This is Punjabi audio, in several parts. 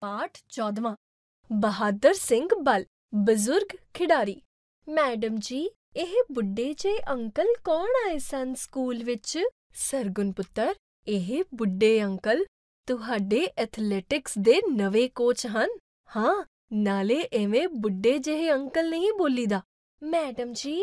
ਪਾਠ 14ਵਾਂ ਬਹਾਦਰ ਸਿੰਘ ਬਲ ਬਜ਼ੁਰਗ ਖਿਡਾਰੀ ਮੈਡਮ ਜੀ ਇਹ ਬੁੱਢੇ ਜੇ ਅੰਕਲ ਕੌਣ ਆਏ ਸਨ ਸਕੂਲ ਵਿੱਚ ਸਰਗੁਣ ਪੁੱਤਰ ਇਹ ਬੁੱਢੇ ਅੰਕਲ ਤੁਹਾਡੇ ਐਥਲੈਟਿਕਸ ਦੇ ਨਵੇਂ ਕੋਚ ਹਨ ਹਾਂ ਨਾਲੇ ਐਵੇਂ ਬੁੱਢੇ ਜਿਹੇ ਅੰਕਲ ਨਹੀਂ ਬੋਲੀਦਾ ਮੈਡਮ ਜੀ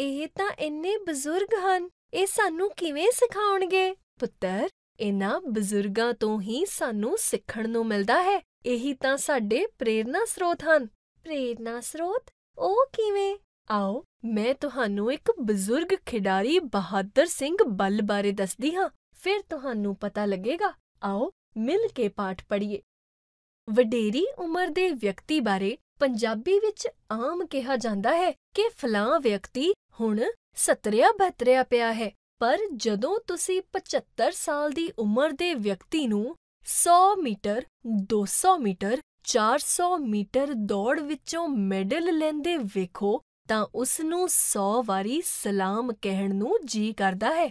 ਇਹ ਤਾਂ ਇੰਨੇ ਬਜ਼ੁਰਗ ਹਨ ਇਹ ਸਾਨੂੰ ਕਿਵੇਂ ਸਿਖਾਉਣਗੇ ਪੁੱਤਰ ਇਹਨਾਂ ਬਜ਼ੁਰਗਾਂ ਤੋਂ ਹੀ ਸਾਨੂੰ ਸਿੱਖਣ ਨੂੰ ਮਿਲਦਾ ਹੈ ਇਹੀ ਤਾਂ ਸਾਡੇ ਪ੍ਰੇਰਣਾ ਸਰੋਤ ਹਨ ਪ੍ਰੇਰਣਾ ਸਰੋਤ ਉਹ ਕਿਵੇਂ ਆਓ ਮੈਂ ਤੁਹਾਨੂੰ ਇੱਕ ਬਜ਼ੁਰਗ ਖਿਡਾਰੀ ਬਹਾਦਰ ਸਿੰਘ ਬੱਲ ਬਾਰੇ ਦੱਸਦੀ ਹਾਂ ਫਿਰ ਤੁਹਾਨੂੰ ਪਤਾ ਲੱਗੇਗਾ ਆਓ ਮਿਲ ਕੇ ਪਾਠ ਪੜ੍ਹੀਏ ਵਡੇਰੀ ਉਮਰ ਦੇ ਵਿਅਕਤੀ ਬਾਰੇ ਪੰਜਾਬੀ ਵਿੱਚ ਆਮ ਕਿਹਾ ਜਾਂਦਾ ਹੈ ਕਿ ਫਲਾਂ ਵਿਅਕਤੀ ਹੁਣ ਸਤਰਿਆ ਬਹਤਰਿਆ ਪਿਆ ਹੈ ਪਰ ਜਦੋਂ ਤੁਸੀਂ 75 ਸਾਲ ਦੀ ਉਮਰ ਦੇ ਵਿਅਕਤੀ ਨੂੰ 100 ਮੀਟਰ 200 ਮੀਟਰ 400 ਮੀਟਰ ਦੌੜ ਵਿੱਚੋਂ ਮੈਡਲ ਲੈਂਦੇ ਵੇਖੋ ਤਾਂ ਉਸ ਨੂੰ 100 ਵਾਰੀ ਸਲਾਮ ਕਹਿਣ ਨੂੰ ਜੀ ਕਰਦਾ ਹੈ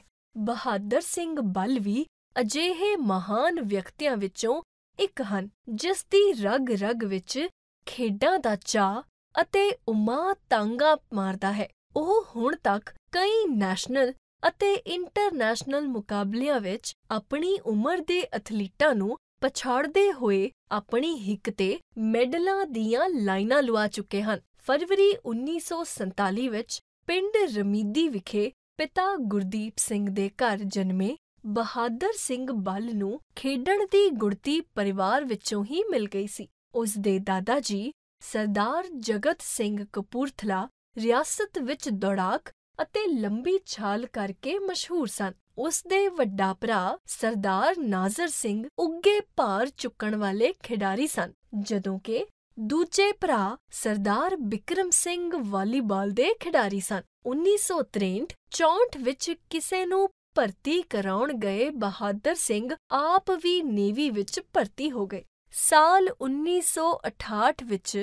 ਬਹਾਦਰ ਸਿੰਘ ਬਲ ਵੀ ਅਜਿਹੇ ਮਹਾਨ ਵਿਅਕਤੀਆਂ ਵਿੱਚੋਂ ਇੱਕ ਹਨ ਜਿਸ ਦੀ ਰਗ ਰਗ ਵਿੱਚ ਖੇਡਾਂ ਦਾ ਚਾਹ ਅਤੇ ਉਮਾ ਤਾਂਗਾ ਮਾਰਦਾ ਹੈ ਉਹ ਹੁਣ ਤੱਕ ਕਈ ਨੈਸ਼ਨਲ ਅਤੇ ਇੰਟਰਨੈਸ਼ਨਲ ਮੁਕਾਬਲਿਆਂ ਵਿੱਚ ਆਪਣੀ ਉਮਰ ਦੇ ਐਥਲੀਟਾਂ ਨੂੰ ਪਛਾੜਦੇ ਹੋਏ ਆਪਣੀ ਹਿੱਕ ਤੇ ਮੈਡਲਾਂ ਦੀਆਂ ਲਾਈਨਾਂ ਲਵਾ ਚੁੱਕੇ ਹਨ। ਫਰਵਰੀ 1947 ਵਿੱਚ ਪਿੰਡ ਰਮੀਦੀ ਵਿਖੇ ਪਿਤਾ ਗੁਰਦੀਪ ਸਿੰਘ ਦੇ ਘਰ ਜਨਮੇ ਬਹਾਦਰ ਸਿੰਘ ਬੱਲ ਨੂੰ ਖੇਡਣ ਦੀ ਗੁੜਤੀ ਪਰਿਵਾਰ ਵਿੱਚੋਂ ਹੀ ਮਿਲ ਗਈ ਸੀ। ਉਸ ਦੇ ਦਾਦਾ ਜੀ ਸਰਦਾਰ ਜਗਤ ਸਿੰਘ ਕਪੂਰਥਲਾ ਰਿਆਸਤ ਵਿੱਚ ਦੌੜਾਕ ਅਤੇ ਲੰਬੀ ਛਾਲ ਕਰਕੇ ਮਸ਼ਹੂਰ ਸਨ। ਉਸ ਦੇ ਵੱਡਾ ਭਰਾ ਸਰਦਾਰ ਨਾਜ਼ਰ ਸਿੰਘ ਉੱਗੇ ਭਾਰ ਚੁੱਕਣ ਵਾਲੇ ਖਿਡਾਰੀ ਸਨ, ਜਦੋਂ ਕਿ ਦੂਜੇ ਭਰਾ ਸਰਦਾਰ ਬਿਕਰਮ ਸਿੰਘ ਵਾਲੀਬਾਲ ਦੇ ਖਿਡਾਰੀ ਸਨ। 1963-64 ਵਿੱਚ ਕਿਸੇ ਨੂੰ ਭਰਤੀ ਕਰਾਉਣ ਗਏ ਬਹਾਦਰ ਸਿੰਘ ਆਪ ਵੀ ਨੇਵੀ ਵਿੱਚ ਭਰਤੀ ਹੋ ਗਏ। ਸਾਲ 1968 ਵਿੱਚ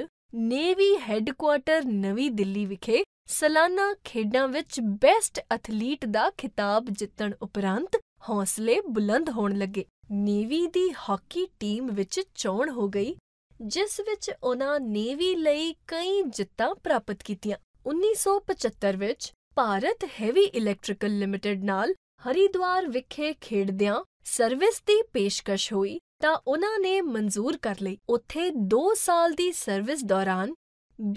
ਨੇਵੀ ਹੈੱਡਕੁਆਟਰ ਨਵੀਂ ਦਿੱਲੀ ਵਿਖੇ ਸਾਲਾਨਾ ਖੇਡਾਂ ਵਿੱਚ ਬੈਸਟ ਐਥਲੀਟ ਦਾ ਖਿਤਾਬ ਜਿੱਤਣ ਉਪਰੰਤ ਹੌਸਲੇ ਬੁਲੰਦ ਹੋਣ ਲੱਗੇ। ਨੇਵੀ ਦੀ ਹਾਕੀ ਟੀਮ ਵਿੱਚ ਚੋਣ ਹੋ ਗਈ ਜਿਸ ਵਿੱਚ ਉਹਨਾਂ ਨੇਵੀ ਲਈ ਕਈ ਜਿੱਤਾਂ ਪ੍ਰਾਪਤ ਕੀਤੀਆਂ। 1975 ਵਿੱਚ ਭਾਰਤ ਹੈਵੀ ਇਲੈਕਟ੍ਰੀਕਲ ਲਿਮਟਿਡ ਨਾਲ ਹਰੀਦਵਾਰ ਵਿਖੇ ਖੇਡਦਿਆਂ ਸਰਵਿਸ ਦੀ ਪੇਸ਼ਕਸ਼ ਹੋਈ ਤਾਂ ਉਹਨਾਂ ਨੇ ਮਨਜ਼ੂਰ ਕਰ ਲਈ। ਉੱਥੇ 2 ਸਾਲ ਦੀ ਸਰਵਿਸ ਦੌਰਾਨ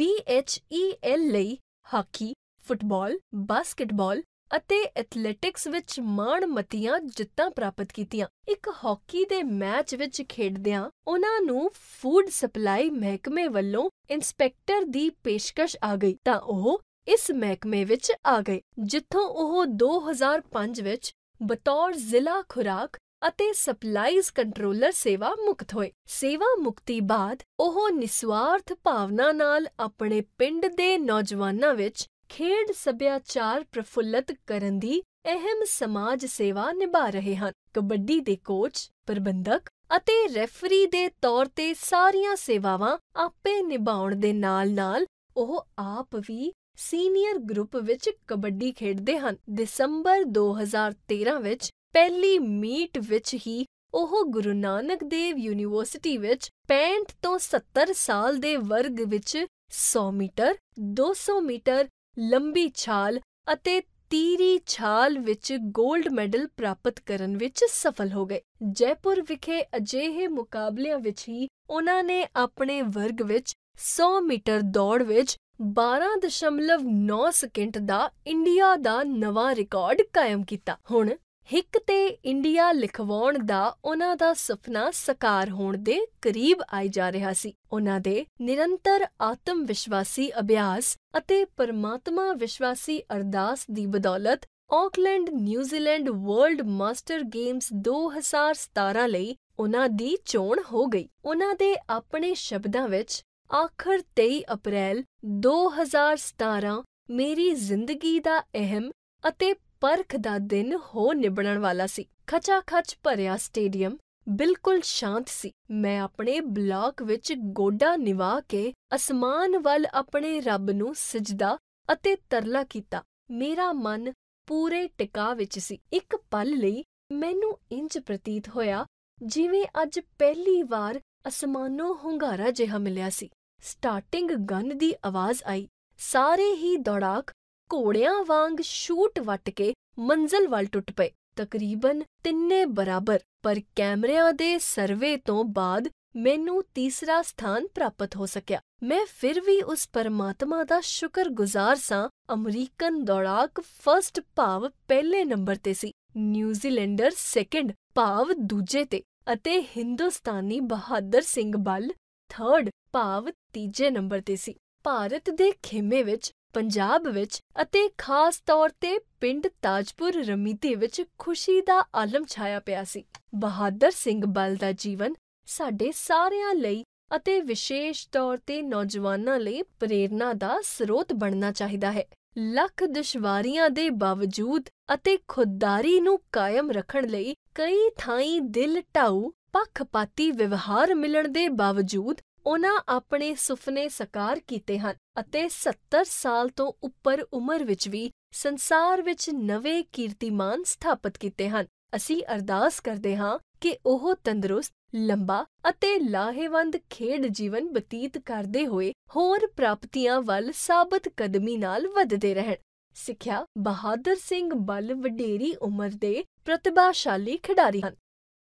BHEL ਲਈ ਹਾਕੀ, ਫੁੱਟਬਾਲ, ਬਾਸਕਟਬਾਲ ਅਤੇ ਐਥਲੈਟਿਕਸ ਵਿੱਚ ਮਾਣ ਮਤੀਆਂ ਜਿੱਤਾਂ ਪ੍ਰਾਪਤ ਕੀਤੀਆਂ। ਇੱਕ ਹਾਕੀ ਦੇ ਮੈਚ ਵਿੱਚ ਖੇਡਦਿਆਂ ਉਹਨਾਂ ਨੂੰ ਫੂਡ ਸਪਲਾਈ ਮਹਿਕਮੇ ਵੱਲੋਂ ਇੰਸਪੈਕਟਰ ਦੀ ਪੇਸ਼ਕਸ਼ ਆ ਗਈ ਤਾਂ ਉਹ ਇਸ ਮਹਿਕਮੇ ਵਿੱਚ ਆ ਗਏ ਜਿੱਥੋਂ ਉਹ 2005 ਵਿੱਚ ਬਤੌਰ ਜ਼ਿਲ੍ਹਾ ਖੁਰਾਕ ਅਤੇ ਸਪਲਾਈਜ਼ ਕੰਟਰੋਲਰ ਸੇਵਾ ਮੁਕਤ ਹੋਏ ਸੇਵਾ ਮੁਕਤੀ ਬਾਅਦ ਉਹ ਨਿਸਵਾਰਥ ਭਾਵਨਾ ਨਾਲ ਆਪਣੇ ਪਿੰਡ ਦੇ ਨੌਜਵਾਨਾਂ ਵਿੱਚ ਖੇਡ ਸੱਭਿਆਚਾਰ ਪ੍ਰਫੁੱਲਤ ਕਰਨ ਦੀ ਅਹਿਮ ਸਮਾਜ ਸੇਵਾ ਨਿਭਾ ਰਹੇ ਹਨ ਕਬੱਡੀ ਦੇ ਕੋਚ ਪ੍ਰਬੰਧਕ ਅਤੇ ਰੈਫਰੀ ਦੇ ਤੌਰ ਤੇ ਸਾਰੀਆਂ ਸੇਵਾਵਾਂ ਆਪੇ ਨਿਭਾਉਣ ਦੇ ਨਾਲ-ਨਾਲ ਉਹ ਆਪ ਵੀ ਸੀਨੀਅਰ ਗਰੁੱਪ ਵਿੱਚ ਕਬੱਡੀ ਖੇਡਦੇ ਹਨ ਦਸੰਬਰ 2013 ਵਿੱਚ ਪਹਿਲੀ ਮੀਟ ਵਿੱਚ ਹੀ ਉਹ ਗੁਰੂ ਨਾਨਕ ਦੇਵ ਯੂਨੀਵਰਸਿਟੀ ਵਿੱਚ 65 ਤੋਂ 70 ਸਾਲ ਦੇ ਵਰਗ ਵਿੱਚ 100 ਮੀਟਰ 200 ਮੀਟਰ ਲੰਬੀ ਛਾਲ ਅਤੇ ਤੀਰੀ ਛਾਲ ਵਿੱਚ 골ਡ ਮੈਡਲ ਪ੍ਰਾਪਤ ਕਰਨ ਵਿੱਚ ਸਫਲ ਹੋ ਗਏ ਜੈਪੁਰ ਵਿਖੇ ਅਜਿਹੇ ਮੁਕਾਬਲਿਆਂ ਵਿੱਚ ਹੀ ਉਹਨਾਂ ਨੇ ਆਪਣੇ ਵਰਗ ਵਿੱਚ 100 ਮੀਟਰ ਦੌੜ ਵਿੱਚ 12.9 ਸਕਿੰਟ ਦਾ ਇੰਡੀਆ ਦਾ ਨਵਾਂ ਰਿਕਾਰਡ ਕਾਇਮ ਕੀਤਾ ਹੁਣ ਹਿੱਕ ਤੇ ਇੰਡੀਆ ਲਿਖਵਾਉਣ ਦਾ ਉਹਨਾਂ ਦਾ ਸੁਪਨਾ ਸਕਾਰ ਹੋਣ ਦੇ ਕਰੀਬ ਆਈ ਜਾ ਰਿਹਾ ਸੀ ਉਹਨਾਂ ਦੇ ਨਿਰੰਤਰ ਆਤਮ ਵਿਸ਼ਵਾਸੀ ਅਭਿਆਸ ਅਤੇ ਪਰਮਾਤਮਾ ਵਿਸ਼ਵਾਸੀ ਅਰਦਾਸ ਦੀ ਬਦੌਲਤ Auckland New Zealand world master games 2017 ਲਈ ਉਹਨਾਂ ਦੀ ਚੋਣ ਹੋ ਗਈ ਉਹਨਾਂ ਦੇ ਆਪਣੇ ਸ਼ਬਦਾਂ ਵਿੱਚ ਆਖਰ 23 ਅਪ੍ਰੈਲ 2017 ਮੇਰੀ ਜ਼ਿੰਦਗੀ ਦਾ ਅਹਿਮ ਅਤੇ ਪਰਖ ਦਾ ਦਿਨ ਹੋ ਨਿਬੜਨ ਵਾਲਾ ਸੀ। ਖਚਾਖਚ ਭਰਿਆ ਸਟੇਡੀਅਮ ਬਿਲਕੁਲ ਸ਼ਾਂਤ ਸੀ। ਮੈਂ ਆਪਣੇ ਬਲਾਕ ਵਿੱਚ ਗੋਡਾ ਨਿਵਾ ਕੇ ਅਸਮਾਨ ਵੱਲ ਆਪਣੇ ਰੱਬ ਨੂੰ ਸਜਦਾ ਅਤੇ ਤਰਲਾ ਕੀਤਾ। ਮੇਰਾ ਮਨ ਪੂਰੇ ਟਿਕਾ ਵਿੱਚ ਸੀ। ਇੱਕ ਪਲ ਲਈ ਮੈਨੂੰ ਇੰਜ ਪ੍ਰਤੀਤ ਹੋਇਆ ਜਿਵੇਂ ਅੱਜ ਪਹਿਲੀ ਵਾਰ ਅਸਮਾਨੋਂ ਹੁੰਗਾਰਾ ਜਿਹਾ ਮਿਲਿਆ ਸੀ। ਸਟਾਰਟਿੰਗ ਗਨ ਦੀ ਆਵਾਜ਼ ਆਈ। ਸਾਰੇ ਹੀ ਦੌੜਾਕ ਘੋੜਿਆਂ ਵਾਂਗ ਸ਼ੂਟ ਵੱਟ ਕੇ ਮੰਜ਼ਲ ਵੱਲ ਟੁੱਟ ਪਏ ਤਕਰੀਬਨ ਤਿੰਨੇ ਬਰਾਬਰ ਪਰ ਕੈਮਰਿਆਂ ਦੇ ਸਰਵੇ ਤੋਂ ਬਾਅਦ ਮੈਨੂੰ ਤੀਸਰਾ ਸਥਾਨ ਪ੍ਰਾਪਤ ਹੋ ਸਕਿਆ ਮੈਂ ਫਿਰ ਵੀ ਉਸ ਪਰਮਾਤਮਾ ਦਾ ਸ਼ੁਕਰਗੁਜ਼ਾਰ ਸਾਂ ਅਮਰੀਕਨ ਦੌੜਾਕ ਫਰਸਟ ਭਾਵ ਪਹਿਲੇ ਨੰਬਰ ਤੇ ਸੀ ਨਿਊਜ਼ੀਲੈਂਡਰ ਸੈਕੰਡ ਭਾਵ ਦੂਜੇ ਤੇ ਅਤੇ ਹਿੰਦੁਸਤਾਨੀ ਬਹਾਦਰ ਸਿੰਘ ਬੱਲ ਥਰਡ ਭਾਵ ਤੀਜੇ ਨੰਬਰ ਤੇ ਸੀ ਭਾਰਤ ਦੇ ਖੇਮੇ ਵਿੱਚ ਪੰਜਾਬ ਵਿੱਚ ਅਤੇ ਖ਼ਾਸ ਤੌਰ 'ਤੇ ਪਿੰਡ ਤਾਜਪੁਰ ਰਮੀਤੇ ਵਿੱਚ ਖੁਸ਼ੀ ਦਾ ਆਲਮ ਛਾਇਆ ਪਿਆ ਸੀ। ਬਹਾਦਰ ਸਿੰਘ ਬਲ ਦਾ ਜੀਵਨ ਸਾਡੇ ਸਾਰਿਆਂ ਲਈ ਅਤੇ ਵਿਸ਼ੇਸ਼ ਤੌਰ 'ਤੇ ਨੌਜਵਾਨਾਂ ਲਈ ਪ੍ਰੇਰਣਾ ਦਾ ਸਰੋਤ ਬਣਨਾ ਚਾਹੀਦਾ ਹੈ। ਲੱਖ ਦੁਸ਼ਵਾਰੀਆਂ ਦੇ ਬਾਵਜੂਦ ਅਤੇ ਖੁਦਦਾਰੀ ਨੂੰ ਕਾਇਮ ਰੱਖਣ ਲਈ ਕਈ ਥਾਈਂ ਦਿਲ ਢਾਉ ਪੱਖਪਾਤੀ ਵਿਵਹਾਰ ਮਿਲਣ ਦੇ ਬਾਵਜੂਦ ਉਨ੍ਹਾਂ ਆਪਣੇ ਸੁਪਨੇ ਸਾਕਾਰ ਕੀਤੇ ਹਨ ਅਤੇ 70 ਸਾਲ ਤੋਂ ਉੱਪਰ ਉਮਰ ਵਿੱਚ ਵੀ ਸੰਸਾਰ ਵਿੱਚ ਨਵੇਂ ਕੀਰਤੀਮਾਨ ਸਥਾਪਿਤ ਕੀਤੇ ਹਨ। ਅਸੀਂ ਅਰਦਾਸ ਕਰਦੇ ਹਾਂ ਕਿ ਉਹ ਤੰਦਰੁਸਤ, ਲੰਬਾ ਅਤੇ ਲਾਹੇਵੰਦ ਖੇਡ ਜੀਵਨ ਬਤੀਤ ਕਰਦੇ ਹੋਏ ਹੋਰ ਪ੍ਰਾਪਤੀਆਂ ਵੱਲ ਸਾਬਤ ਕਦਮੀ ਨਾਲ ਵਧਦੇ ਰਹਿਣ। ਸਿੱਖਿਆ ਬਹਾਦਰ ਸਿੰਘ ਬਲ ਵਡੇਰੀ ਉਮਰ ਦੇ ਪ੍ਰਤਿਭਾਸ਼ਾਲੀ ਖਿਡਾਰੀ ਹਨ